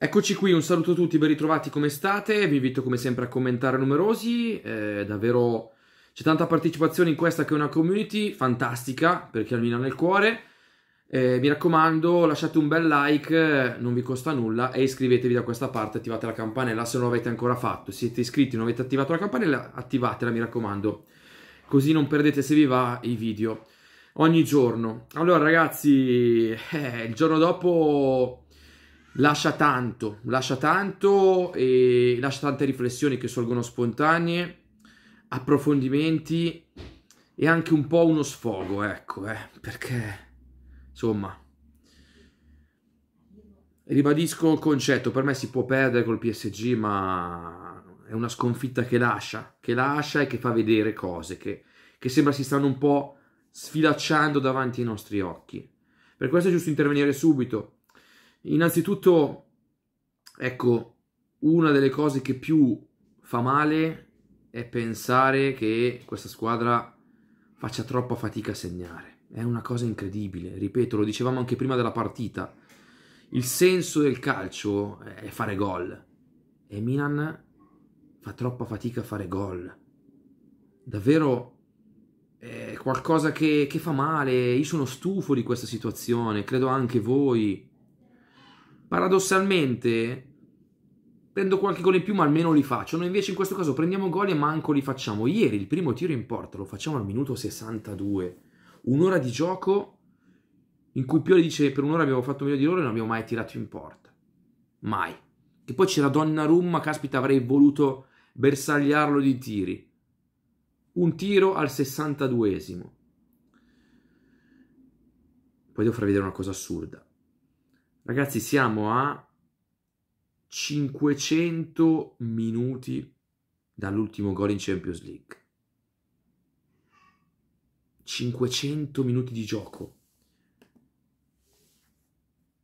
Eccoci qui, un saluto a tutti, ben ritrovati, come state? Vi invito come sempre a commentare numerosi, eh, davvero c'è tanta partecipazione in questa che è una community fantastica, perché al Milano nel cuore. Eh, mi raccomando, lasciate un bel like, non vi costa nulla, e iscrivetevi da questa parte, attivate la campanella se non l'avete ancora fatto. siete iscritti e non avete attivato la campanella, attivatela, mi raccomando, così non perdete se vi va i video ogni giorno. Allora ragazzi, eh, il giorno dopo lascia tanto, lascia tanto e lascia tante riflessioni che sorgono spontanee, approfondimenti e anche un po' uno sfogo, ecco, eh, perché insomma ribadisco il concetto, per me si può perdere col PSG, ma è una sconfitta che lascia, che lascia e che fa vedere cose che, che sembra si stanno un po' sfilacciando davanti ai nostri occhi. Per questo è giusto intervenire subito, Innanzitutto, ecco, una delle cose che più fa male è pensare che questa squadra faccia troppa fatica a segnare. È una cosa incredibile, ripeto, lo dicevamo anche prima della partita. Il senso del calcio è fare gol e Milan fa troppa fatica a fare gol. Davvero è qualcosa che, che fa male, io sono stufo di questa situazione, credo anche voi paradossalmente prendo qualche gol in più ma almeno li faccio. Noi invece in questo caso prendiamo gol e manco li facciamo. Ieri il primo tiro in porta lo facciamo al minuto 62, un'ora di gioco in cui Pioli dice per un'ora abbiamo fatto meglio di loro e non abbiamo mai tirato in porta. Mai. Che poi c'era Donnarumma, caspita avrei voluto bersagliarlo di tiri. Un tiro al 62esimo. Poi devo far vedere una cosa assurda. Ragazzi, siamo a 500 minuti dall'ultimo gol in Champions League. 500 minuti di gioco.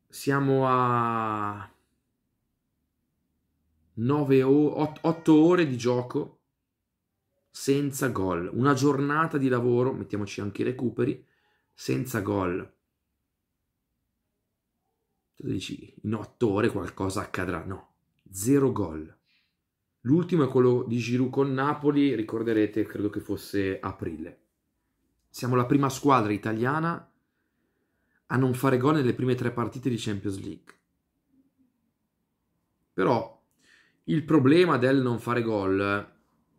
Siamo a 9 o 8, 8 ore di gioco senza gol. Una giornata di lavoro, mettiamoci anche i recuperi, senza gol tu dici in otto ore qualcosa accadrà, no, zero gol. L'ultimo è quello di Giroud con Napoli, ricorderete, credo che fosse aprile. Siamo la prima squadra italiana a non fare gol nelle prime tre partite di Champions League. Però il problema del non fare gol,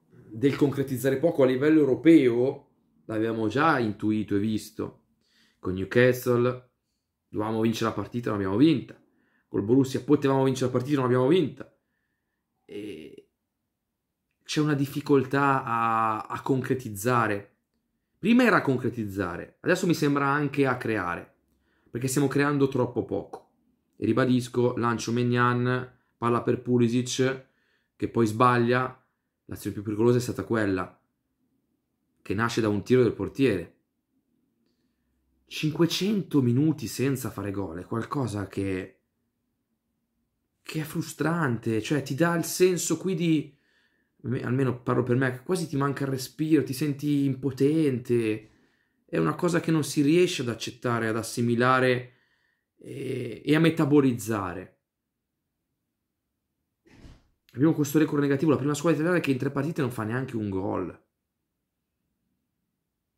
del concretizzare poco a livello europeo, l'abbiamo già intuito e visto con Newcastle, Dovevamo vincere la partita, non abbiamo vinta. Col Borussia potevamo vincere la partita, non abbiamo vinta. E c'è una difficoltà a, a concretizzare. Prima era a concretizzare, adesso mi sembra anche a creare, perché stiamo creando troppo poco. E ribadisco, lancio Megnan, palla per Pulisic, che poi sbaglia. L'azione più pericolosa è stata quella, che nasce da un tiro del portiere 500 minuti senza fare gol è qualcosa che, che è frustrante, cioè ti dà il senso qui di, almeno parlo per me, quasi ti manca il respiro, ti senti impotente, è una cosa che non si riesce ad accettare, ad assimilare e, e a metabolizzare. Abbiamo questo record negativo, la prima squadra italiana che in tre partite non fa neanche un gol.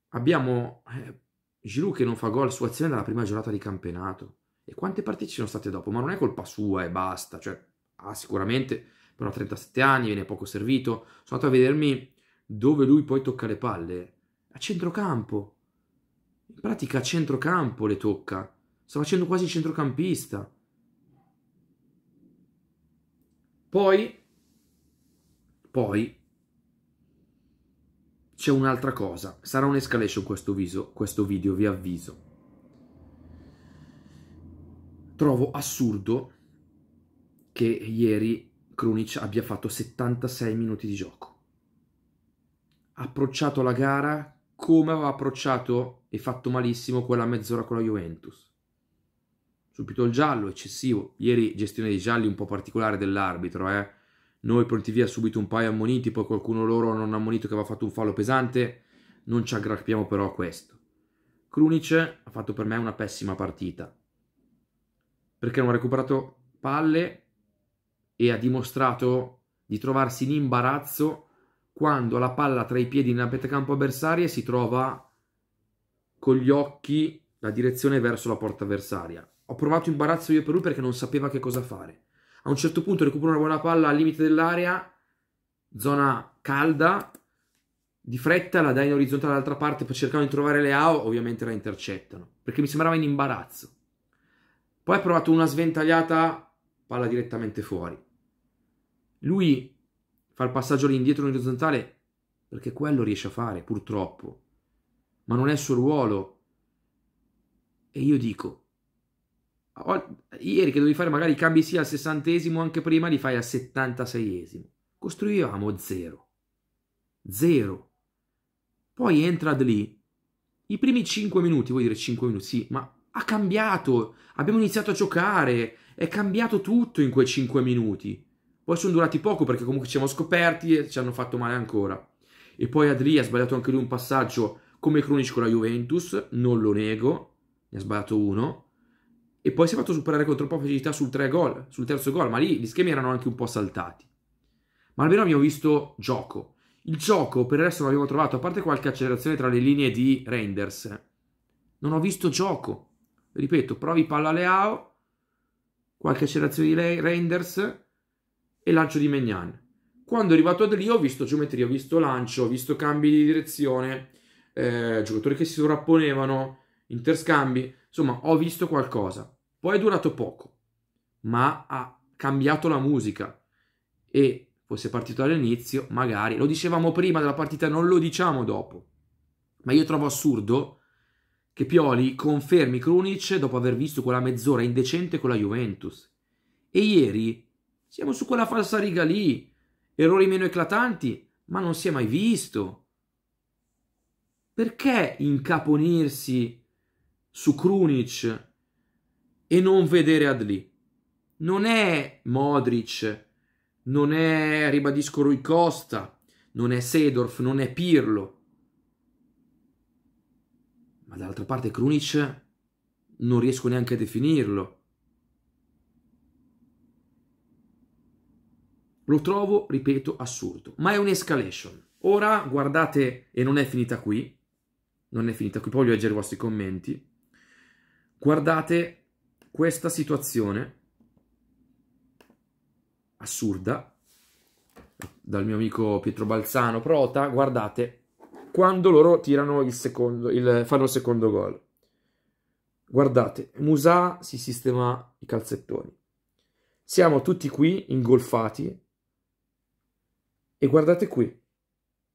Abbiamo eh, Giroud che non fa gol su azione dalla prima giornata di campionato. E quante partite ci sono state dopo? Ma non è colpa sua e basta. Cioè, ah, sicuramente, però ha 37 anni, viene poco servito. Sono andato a vedermi dove lui poi tocca le palle. A centrocampo. In pratica a centrocampo le tocca. Sta facendo quasi il centrocampista. Poi, poi, c'è un'altra cosa. Sarà un'escalation questo, viso, questo video, vi avviso. Trovo assurdo che ieri Krunic abbia fatto 76 minuti di gioco. Ha approcciato la gara come aveva approcciato e fatto malissimo quella mezz'ora con la Juventus. Subito il giallo, eccessivo. Ieri gestione dei gialli un po' particolare dell'arbitro, eh noi pronti via subito un paio ammoniti, poi qualcuno loro non ha ammonito che aveva fatto un fallo pesante. Non ci aggrappiamo però a questo. Krunic ha fatto per me una pessima partita. Perché non ha recuperato palle e ha dimostrato di trovarsi in imbarazzo quando la palla tra i piedi nella campo avversaria si trova con gli occhi la direzione verso la porta avversaria. Ho provato imbarazzo io per lui perché non sapeva che cosa fare a un certo punto recupera una buona palla al limite dell'area, zona calda, di fretta la dai in orizzontale all'altra parte per cercare di trovare Leao, ovviamente la intercettano, perché mi sembrava in imbarazzo. Poi ha provato una sventagliata, palla direttamente fuori. Lui fa il passaggio lì indietro in orizzontale perché quello riesce a fare, purtroppo, ma non è il suo ruolo. E io dico, ieri che dovevi fare magari i cambi sia al sessantesimo, anche prima li fai al settantaseiesimo. Costruivamo zero. Zero. Poi entra lì. I primi 5 minuti, vuol dire 5 minuti, sì, ma ha cambiato. Abbiamo iniziato a giocare. È cambiato tutto in quei 5 minuti. Poi sono durati poco perché comunque ci siamo scoperti e ci hanno fatto male ancora. E poi Adri ha sbagliato anche lui un passaggio come cronici con la Juventus, non lo nego, ne ha sbagliato uno, e poi si è fatto superare con troppa facilità sul, gol, sul terzo gol, ma lì gli schemi erano anche un po' saltati. Ma almeno abbiamo visto gioco. Il gioco per il resto non abbiamo trovato, a parte qualche accelerazione tra le linee di Reinders. Non ho visto gioco. Ripeto, provi palla Leao, qualche accelerazione di Reinders e lancio di Megnan. Quando è arrivato ad lì ho visto geometria, ho visto lancio, ho visto cambi di direzione, eh, giocatori che si sovrapponevano, interscambi, insomma ho visto qualcosa. Poi è durato poco, ma ha cambiato la musica e fosse partito all'inizio, magari lo dicevamo prima della partita, non lo diciamo dopo. Ma io trovo assurdo che Pioli confermi Krunic dopo aver visto quella mezz'ora indecente con la Juventus. E ieri siamo su quella falsa riga lì, errori meno eclatanti, ma non si è mai visto. Perché incaponirsi su Krunic e non vedere Adli. Non è Modric, non è, ribadisco, Rui Costa, non è Sedorf, non è Pirlo. Ma dall'altra parte Krunic non riesco neanche a definirlo. Lo trovo, ripeto, assurdo, ma è un'escalation. Ora guardate, e non è finita qui, non è finita qui, poi voglio leggere i vostri commenti. Guardate questa situazione assurda dal mio amico Pietro Balzano Prota, guardate quando loro tirano il secondo il, fanno il secondo gol. Guardate, Musa si sistema i calzettoni. Siamo tutti qui ingolfati e guardate qui.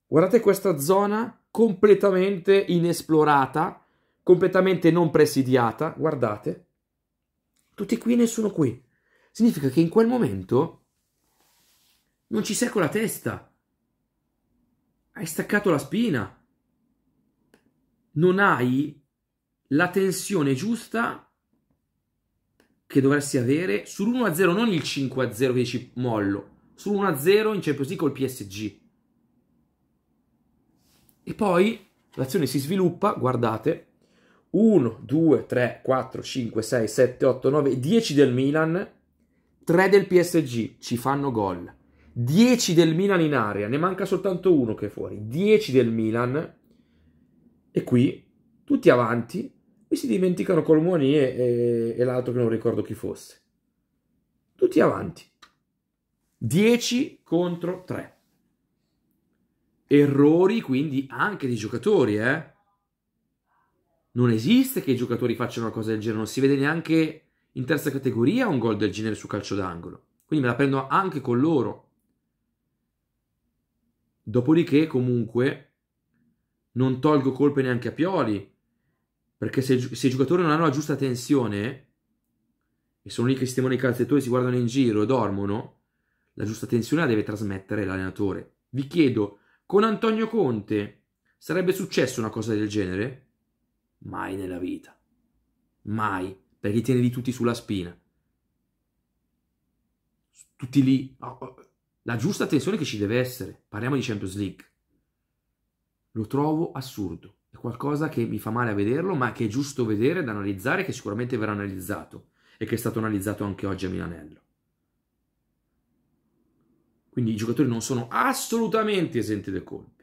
Guardate questa zona completamente inesplorata, completamente non presidiata, guardate tutti qui, e nessuno qui. Significa che in quel momento non ci sei con la testa. Hai staccato la spina. Non hai la tensione giusta che dovresti avere sull'1-0, non il 5-0 che dici mollo, sull'1-0 in Champions League col PSG. E poi l'azione si sviluppa, guardate, 1, 2, 3, 4, 5, 6, 7, 8, 9, 10 del Milan, 3 del PSG, ci fanno gol. 10 del Milan in area, ne manca soltanto uno che è fuori. 10 del Milan e qui tutti avanti, qui si dimenticano Colmoni e, e, e l'altro che non ricordo chi fosse. Tutti avanti. 10 contro 3. Errori quindi anche di giocatori, eh? non esiste che i giocatori facciano una cosa del genere, non si vede neanche in terza categoria un gol del genere su calcio d'angolo. Quindi me la prendo anche con loro. Dopodiché, comunque, non tolgo colpe neanche a Pioli. Perché se, se i giocatori non hanno la giusta tensione e sono lì che sistemano i calzettori, si guardano in giro e dormono, la giusta tensione la deve trasmettere l'allenatore. Vi chiedo, con Antonio Conte sarebbe successo una cosa del genere? Mai nella vita. Mai, perché tieni lì tutti sulla spina. Tutti lì. Oh, la giusta tensione che ci deve essere. Parliamo di Champions League. Lo trovo assurdo. È qualcosa che mi fa male a vederlo, ma che è giusto vedere, da analizzare, che sicuramente verrà analizzato e che è stato analizzato anche oggi a Milanello. Quindi i giocatori non sono assolutamente esenti dai colpi.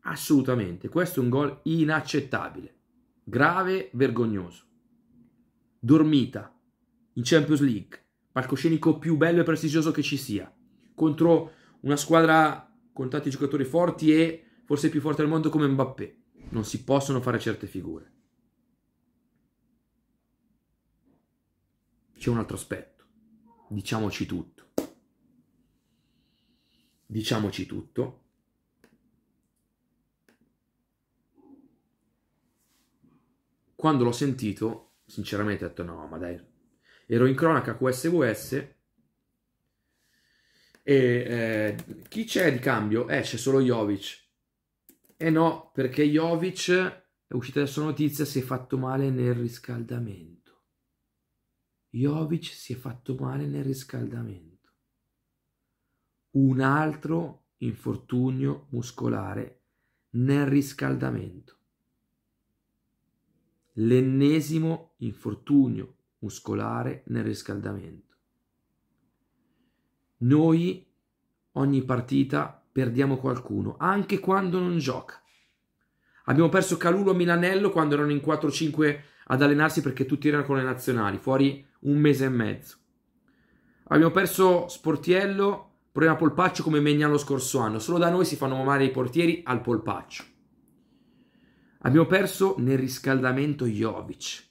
Assolutamente. Questo è un gol inaccettabile grave, vergognoso. Dormita, in Champions League, palcoscenico più bello e prestigioso che ci sia, contro una squadra con tanti giocatori forti e forse più forte al mondo come Mbappé. Non si possono fare certe figure. C'è un altro aspetto. Diciamoci tutto. Diciamoci tutto Quando l'ho sentito, sinceramente ho detto no, ma dai. Ero in cronaca QSVS e eh, chi c'è di cambio? Eh, c'è solo Jovic. Eh no, perché Jovic, è uscita adesso notizia, si è fatto male nel riscaldamento. Jovic si è fatto male nel riscaldamento. Un altro infortunio muscolare nel riscaldamento l'ennesimo infortunio muscolare nel riscaldamento. Noi ogni partita perdiamo qualcuno, anche quando non gioca. Abbiamo perso Calulo a Milanello quando erano in 4-5 ad allenarsi perché tutti erano con le nazionali, fuori un mese e mezzo. Abbiamo perso Sportiello, problema polpaccio come Megnano lo scorso anno. Solo da noi si fanno mamare i portieri al polpaccio. Abbiamo perso nel riscaldamento Jovic.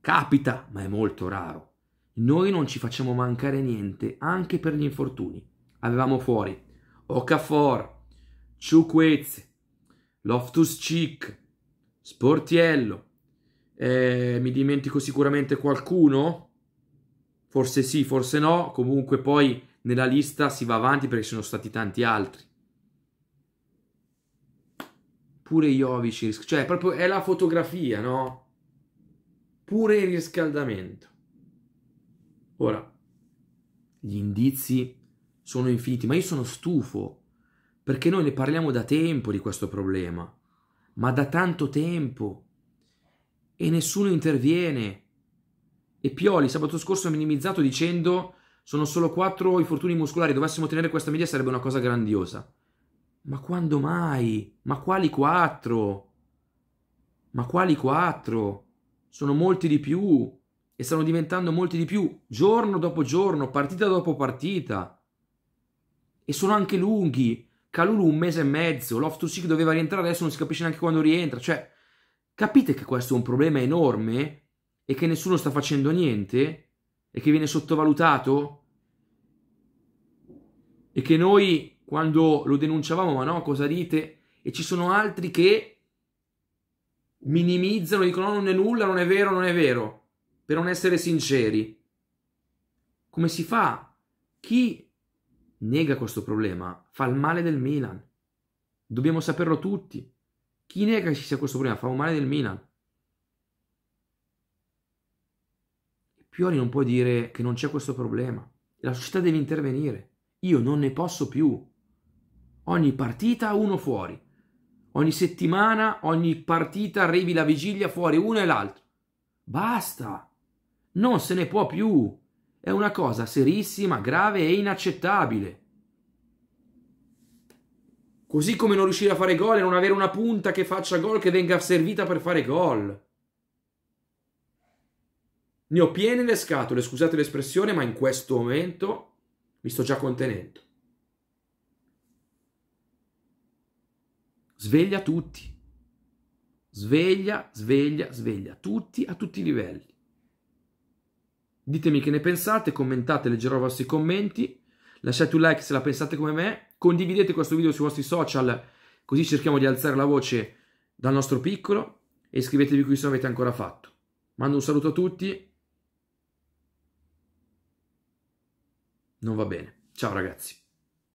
Capita, ma è molto raro. Noi non ci facciamo mancare niente anche per gli infortuni. Avevamo fuori Okafor, Ciuquez, Loftus-Cheek, Sportiello. Eh, mi dimentico sicuramente qualcuno. Forse sì, forse no. Comunque poi nella lista si va avanti perché ci sono stati tanti altri pure Jovic, cioè proprio è la fotografia, no? Pure il riscaldamento. Ora, gli indizi sono infiniti, ma io sono stufo, perché noi ne parliamo da tempo di questo problema, ma da tanto tempo, e nessuno interviene. E Pioli sabato scorso ha minimizzato dicendo sono solo quattro infortuni muscolari, dovessimo tenere questa media sarebbe una cosa grandiosa. Ma quando mai? Ma quali quattro? Ma quali quattro? Sono molti di più e stanno diventando molti di più giorno dopo giorno, partita dopo partita. E sono anche lunghi. Calulu un mese e mezzo, Loftus to Sick doveva rientrare, adesso non si capisce neanche quando rientra. Cioè, capite che questo è un problema enorme e che nessuno sta facendo niente e che viene sottovalutato? E che noi quando lo denunciavamo, ma no, cosa dite? E ci sono altri che minimizzano, dicono no, non è nulla, non è vero, non è vero, per non essere sinceri. Come si fa? Chi nega questo problema fa il male del Milan. Dobbiamo saperlo tutti. Chi nega che ci sia questo problema fa un male del Milan. Piori non può dire che non c'è questo problema. La società deve intervenire. Io non ne posso più. Ogni partita uno fuori. Ogni settimana, ogni partita arrivi la vigilia fuori uno e l'altro. Basta. Non se ne può più. È una cosa serissima, grave e inaccettabile. Così come non riuscire a fare gol e non avere una punta che faccia gol che venga servita per fare gol. Ne ho piene le scatole, scusate l'espressione, ma in questo momento mi sto già contenendo. sveglia tutti. Sveglia, sveglia, sveglia, tutti a tutti i livelli. Ditemi che ne pensate, commentate, leggerò i vostri commenti, lasciate un like se la pensate come me, condividete questo video sui vostri social, così cerchiamo di alzare la voce dal nostro piccolo e iscrivetevi qui se non avete ancora fatto. Mando un saluto a tutti. Non va bene. Ciao ragazzi.